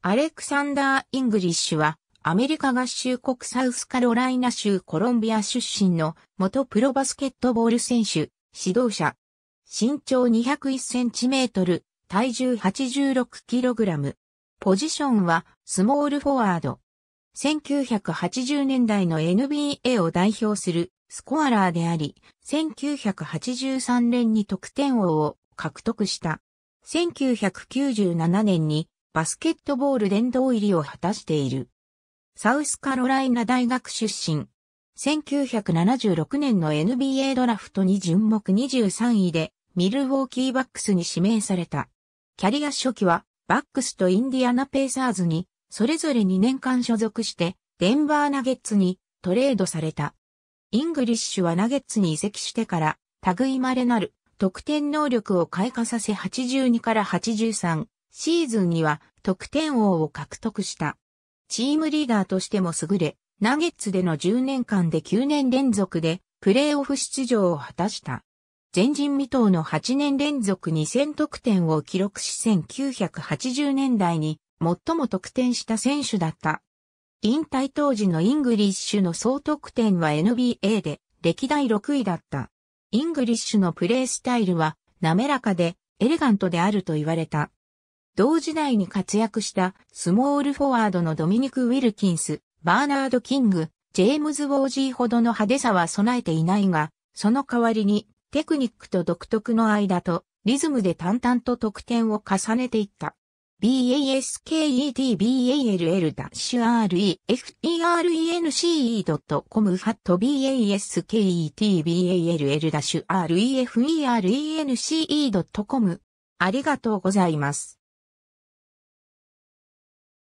アレクサンダー・イングリッシュは、アメリカ合衆国サウスカロライナ州コロンビア出身の元プロバスケットボール選手、指導者。身長201センチメートル、体重86キログラム。ポジションはスモールフォワード。1980年代の NBA を代表するスコアラーであり、1983年に得点王を獲得した。1997年にバスケットボール殿堂入りを果たしている。サウスカロライナ大学出身。1976年の NBA ドラフトに沈目23位で、ミルウォーキーバックスに指名された。キャリア初期は、バックスとインディアナペイサーズに、それぞれ2年間所属して、デンバーナゲッツにトレードされた。イングリッシュはナゲッツに移籍してから、類まれなる得点能力を開花させ82から83シーズンには得点王を獲得した。チームリーダーとしても優れ、ナゲッツでの10年間で9年連続でプレーオフ出場を果たした。前人未到の8年連続2000得点を記録し1980年代に最も得点した選手だった。引退当時のイングリッシュの総得点は NBA で歴代6位だった。イングリッシュのプレースタイルは滑らかでエレガントであると言われた。同時代に活躍したスモールフォワードのドミニク・ウィルキンス、バーナード・キング、ジェームズ・ウォージーほどの派手さは備えていないが、その代わりにテクニックと独特の間とリズムで淡々と得点を重ねていった。b a s k e t b a l l r e f e r e n c o m フット b a s k e t b a l l r e f e r e n c o m ありがとうございます。